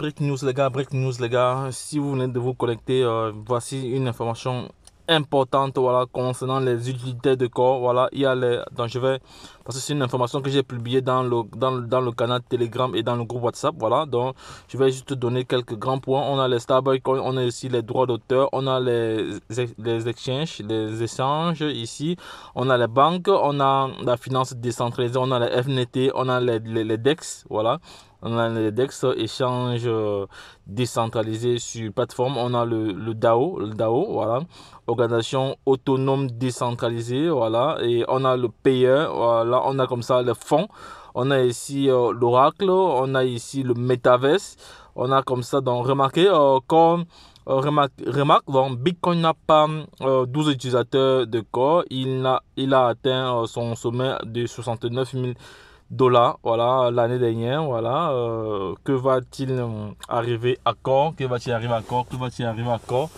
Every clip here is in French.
Break news les gars, break news les gars. Si vous venez de vous connecter, euh, voici une information importante voilà concernant les utilités de corps voilà il y a les donc je vais parce que c'est une information que j'ai publiée dans le dans, dans, le canal telegram et dans le groupe whatsapp voilà donc je vais juste donner quelques grands points on a les starbucks on a aussi les droits d'auteur on a les les exchanges les échanges ici on a les banques on a la finance décentralisée on a les fnt on a les, les, les dex voilà on a le DEX, échange euh, décentralisé sur plateforme, on a le, DAO, le DAO, voilà, organisation autonome décentralisée, voilà, et on a le payeur, voilà, on a comme ça le fonds, on a ici euh, l'oracle, on a ici le metaverse, on a comme ça, donc remarquez, euh, remarque, Bitcoin n'a pas 12 utilisateurs de corps, il a, il a atteint son sommet de 69 000 Dola, voilà, l'année dernière, voilà. Euh, que va-t-il euh, arriver à corps Que va-t-il arriver à corps Que va-t-il arriver à corps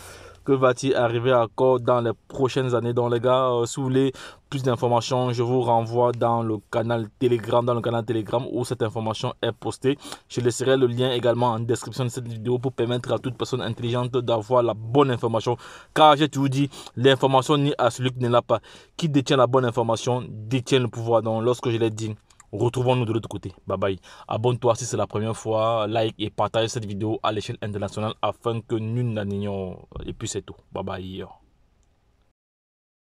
que va-t-il arriver à corps dans les prochaines années Donc les gars, euh, si vous voulez plus d'informations, je vous renvoie dans le canal Telegram, dans le canal Telegram où cette information est postée. Je laisserai le lien également en description de cette vidéo pour permettre à toute personne intelligente d'avoir la bonne information. Car j'ai toujours dis, l'information ni à celui qui pas. Qui détient la bonne information détient le pouvoir. Donc lorsque je l'ai dit, Retrouvons-nous de l'autre côté. Bye bye. Abonne-toi si c'est la première fois. Like et partage cette vidéo à l'échelle internationale afin que nul n'en Et puis c'est tout. Bye bye.